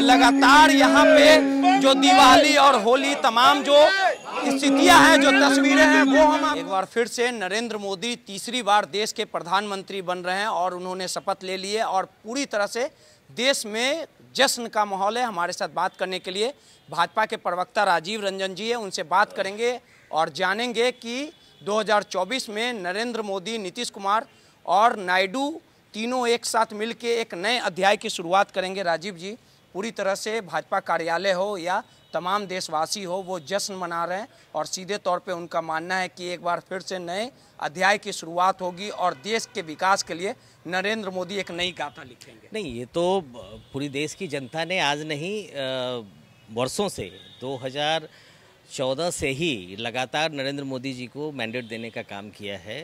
लगातार यहाँ पे जो दिवाली और होली तमाम जो स्थितियां हैं जो तस्वीरें हैं वो हम एक बार फिर से नरेंद्र मोदी तीसरी बार देश के प्रधानमंत्री बन रहे हैं और उन्होंने शपथ ले लिए और पूरी तरह से देश में जश्न का माहौल है हमारे साथ बात करने के लिए भाजपा के प्रवक्ता राजीव रंजन जी है उनसे बात करेंगे और जानेंगे कि 2024 में नरेंद्र मोदी नीतीश कुमार और नायडू तीनों एक साथ मिलकर एक नए अध्याय की शुरुआत करेंगे राजीव जी पूरी तरह से भाजपा कार्यालय हो या तमाम देशवासी हो वो जश्न मना रहे हैं और सीधे तौर पे उनका मानना है कि एक बार फिर से नए अध्याय की शुरुआत होगी और देश के विकास के लिए नरेंद्र मोदी एक नई गाथा लिखेंगे नहीं ये तो पूरी देश की जनता ने आज नहीं वर्षों से 2014 से ही लगातार नरेंद्र मोदी जी को मैंडेट देने का काम किया है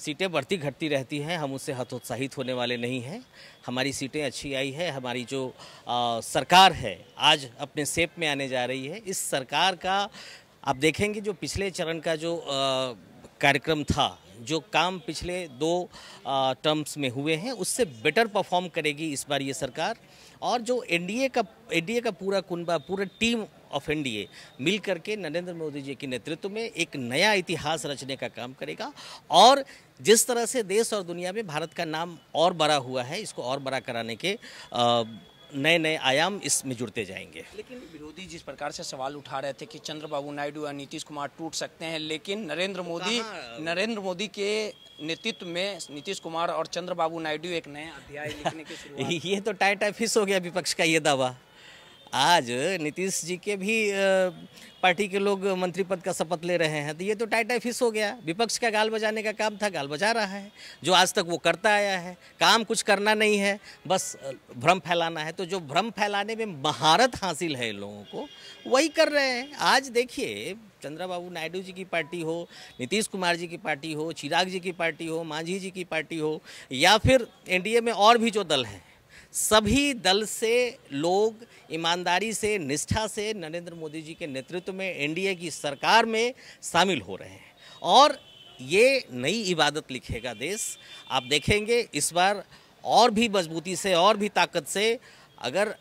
सीटें बढ़ती घटती रहती हैं हम उससे हतोत्साहित होने वाले नहीं हैं हमारी सीटें अच्छी आई है हमारी जो आ, सरकार है आज अपने सेप में आने जा रही है इस सरकार का आप देखेंगे जो पिछले चरण का जो कार्यक्रम था जो काम पिछले दो टर्म्स में हुए हैं उससे बेटर परफॉर्म करेगी इस बार ये सरकार और जो एनडीए का एनडीए का पूरा कुनबा पूरा टीम ऑफ एनडीए मिल करके नरेंद्र मोदी जी के नेतृत्व में एक नया इतिहास रचने का काम करेगा और जिस तरह से देश और दुनिया में भारत का नाम और बड़ा हुआ है इसको और बड़ा कराने के नए नए आयाम इसमें जुड़ते जाएंगे लेकिन विरोधी जिस प्रकार से सवाल उठा रहे थे कि चंद्रबाबू नायडू और नीतीश कुमार टूट सकते हैं लेकिन नरेंद्र तो मोदी नरेंद्र मोदी के नेतृत्व में नीतीश कुमार और चंद्रबाबू नायडू एक नए अध्याय लिखने की शुरुआत ये तो टाइट टाइट हो गया विपक्ष का ये दावा आज नीतीश जी के भी पार्टी के लोग मंत्री पद का शपथ ले रहे हैं तो ये तो टाइटा फिश हो गया विपक्ष का गाल बजाने का काम था गाल बजा रहा है जो आज तक वो करता आया है काम कुछ करना नहीं है बस भ्रम फैलाना है तो जो भ्रम फैलाने में महारत हासिल है लोगों को वही कर रहे हैं आज देखिए चंद्रा बाबू नायडू जी की पार्टी हो नीतीश कुमार जी की पार्टी हो चिराग जी की पार्टी हो मांझी जी की पार्टी हो या फिर एन में और भी जो दल हैं सभी दल से लोग ईमानदारी से निष्ठा से नरेंद्र मोदी जी के नेतृत्व में एनडीए की सरकार में शामिल हो रहे हैं और ये नई इबादत लिखेगा देश आप देखेंगे इस बार और भी मजबूती से और भी ताकत से अगर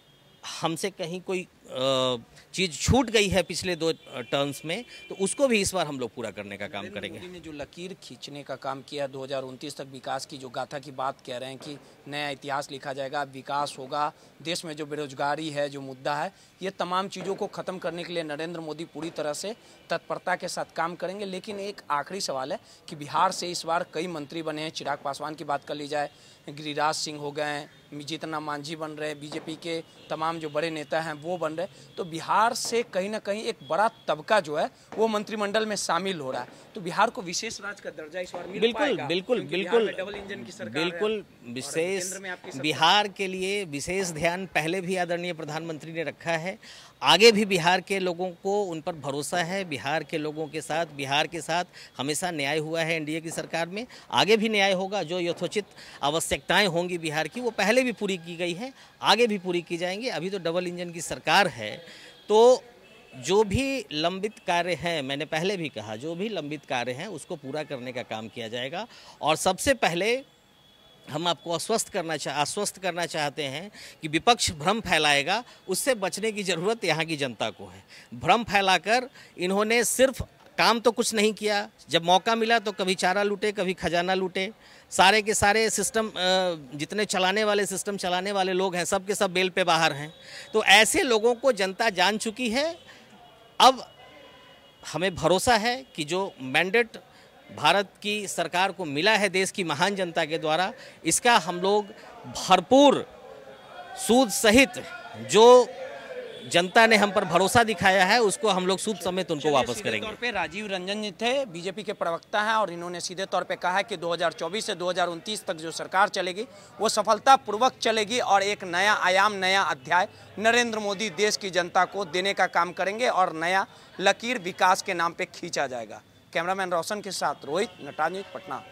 हमसे कहीं कोई चीज़ छूट गई है पिछले दो टर्म्स में तो उसको भी इस बार हम लोग पूरा करने का काम करेंगे ने जो लकीर खींचने का काम किया दो तक विकास की जो गाथा की बात कह रहे हैं कि नया इतिहास लिखा जाएगा विकास होगा देश में जो बेरोजगारी है जो मुद्दा है ये तमाम चीज़ों को ख़त्म करने के लिए नरेंद्र मोदी पूरी तरह से तत्परता के साथ काम करेंगे लेकिन एक आखिरी सवाल है कि बिहार से इस बार कई मंत्री बने हैं चिराग पासवान की बात कर ली जाए गिरिराज सिंह हो गए जितना मांझी बन रहे बीजेपी के तमाम जो बड़े नेता हैं वो बन मंत्रिमंडल है तो बिहार से कहीं ना कहीं एक बड़ा तबका जो है वो मंत्रिमंडल में शामिल हो रहा है तो बिहार को विशेष राज्य का दर्जा इस बार मिल बिल्कुल बिल्कुल बिल्कुल डबल इंजन की सरकार बिल्कुल विशेष बिहार के लिए विशेष ध्यान पहले भी आदरणीय प्रधानमंत्री ने रखा है आगे भी बिहार के लोगों को उन पर भरोसा है बिहार के लोगों के साथ बिहार के साथ हमेशा न्याय हुआ है एनडीए की सरकार में आगे भी न्याय होगा जो यथोचित आवश्यकताएं होंगी बिहार की वो पहले भी पूरी की गई है आगे भी पूरी की जाएंगी अभी तो डबल इंजन की सरकार सरकार है तो जो भी लंबित कार्य हैं मैंने पहले भी कहा जो भी लंबित कार्य हैं उसको पूरा करने का काम किया जाएगा और सबसे पहले हम आपको अस्वस्थ करना चाह आश्वस्त करना चाहते हैं कि विपक्ष भ्रम फैलाएगा उससे बचने की ज़रूरत यहाँ की जनता को है भ्रम फैलाकर इन्होंने सिर्फ काम तो कुछ नहीं किया जब मौका मिला तो कभी चारा लूटे कभी खजाना लूटे सारे के सारे सिस्टम जितने चलाने वाले सिस्टम चलाने वाले लोग हैं सब के सब बेल पे बाहर हैं तो ऐसे लोगों को जनता जान चुकी है अब हमें भरोसा है कि जो मैंडेट भारत की सरकार को मिला है देश की महान जनता के द्वारा इसका हम लोग भरपूर सूद सहित जो जनता ने हम पर भरोसा दिखाया है उसको हम लोग शुभ समेत उनको वापस करेंगे तौर पे राजीव रंजन जी थे बीजेपी के प्रवक्ता हैं और इन्होंने सीधे तौर पे कहा है कि 2024 से 2029 तक जो सरकार चलेगी वो सफलतापूर्वक चलेगी और एक नया आयाम नया अध्याय नरेंद्र मोदी देश की जनता को देने का काम करेंगे और नया लकीर विकास के नाम पर खींचा जाएगा कैमरामैन रोशन के साथ रोहित नटानी पटना